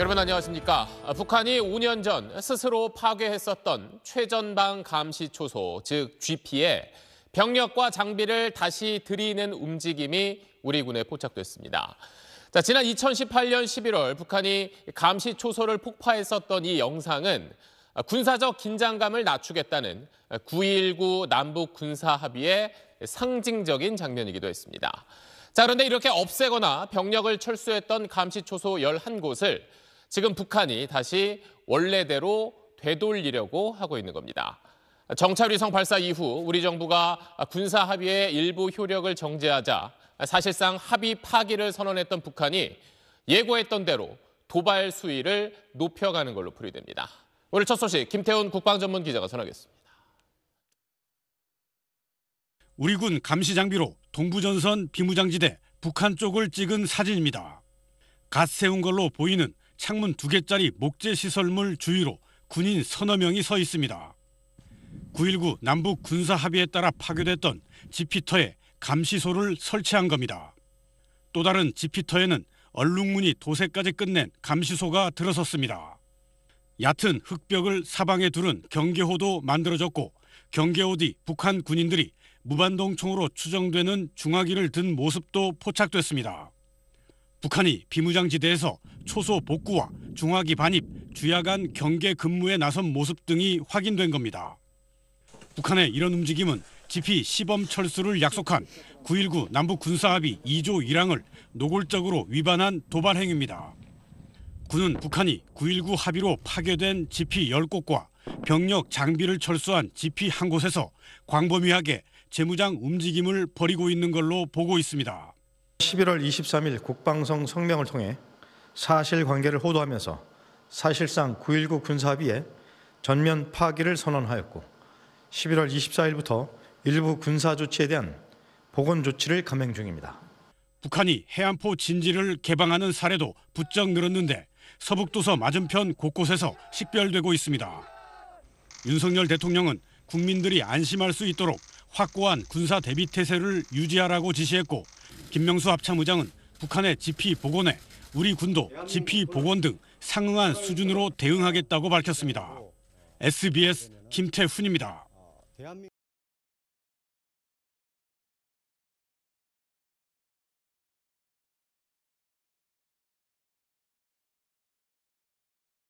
여러분 안녕하십니까? 아, 북한이 5년 전 스스로 파괴했었던 최전방 감시초소, 즉 GP에 병력과 장비를 다시 들이는 움직임이 우리 군에 포착됐습니다. 자, 지난 2018년 11월 북한이 감시초소를 폭파했었던 이 영상은 아, 군사적 긴장감을 낮추겠다는 9.19 아, 남북 군사합의의 상징적인 장면이기도 했습니다. 자, 그런데 이렇게 없애거나 병력을 철수했던 감시초소 11곳을 지금 북한이 다시 원래대로 되돌리려고 하고 있는 겁니다. 정찰위성 발사 이후 우리 정부가 군사 합의의 일부 효력을 정지하자 사실상 합의 파기를 선언했던 북한이 예고했던 대로 도발 수위를 높여가는 걸로 풀이됩니다. 오늘 첫 소식 김태훈 국방전문 기자가 전하겠습니다. 우리 군 감시 장비로 동부전선 비무장지대 북한 쪽을 찍은 사진입니다. 갓 세운 걸로 보이는 창문 두 개짜리 목재 시설물 주위로 군인 서너 명이 서 있습니다. 9.19 남북 군사 합의에 따라 파괴됐던 지피터에 감시소를 설치한 겁니다. 또 다른 지피터에는 얼룩무늬 도색까지 끝낸 감시소가 들어섰습니다. 얕은 흙벽을 사방에 두른 경계호도 만들어졌고 경계호 뒤 북한 군인들이 무반동총으로 추정되는 중화기를 든 모습도 포착됐습니다. 북한이 비무장지대에서 초소 복구와 중화기 반입, 주야간 경계 근무에 나선 모습 등이 확인된 겁니다. 북한의 이런 움직임은 지피 시범 철수를 약속한 9.19 남북 군사합의 2조 1항을 노골적으로 위반한 도발 행위입니다. 군은 북한이 9.19 합의로 파괴된 지피 10곳과 병력 장비를 철수한 지피 한 곳에서 광범위하게 재무장 움직임을 벌이고 있는 걸로 보고 있습니다. 11월 23일 국방성 성명을 통해 사실관계를 호도하면서 사실상 9.19 군사합의에 전면 파기를 선언하였고 11월 24일부터 일부 군사 조치에 대한 보건 조치를 감행 중입니다. 북한이 해안포 진지를 개방하는 사례도 부쩍 늘었는데 서북도서 맞은편 곳곳에서 식별되고 있습니다. 윤석열 대통령은 국민들이 안심할 수 있도록 확고한 군사 대비 태세를 유지하라고 지시했고 김명수 합참의장은 북한의 지피 복원에 우리 군도 지피 복원 등 상응한 수준으로 대응하겠다고 밝혔습니다. SBS 김태훈입니다.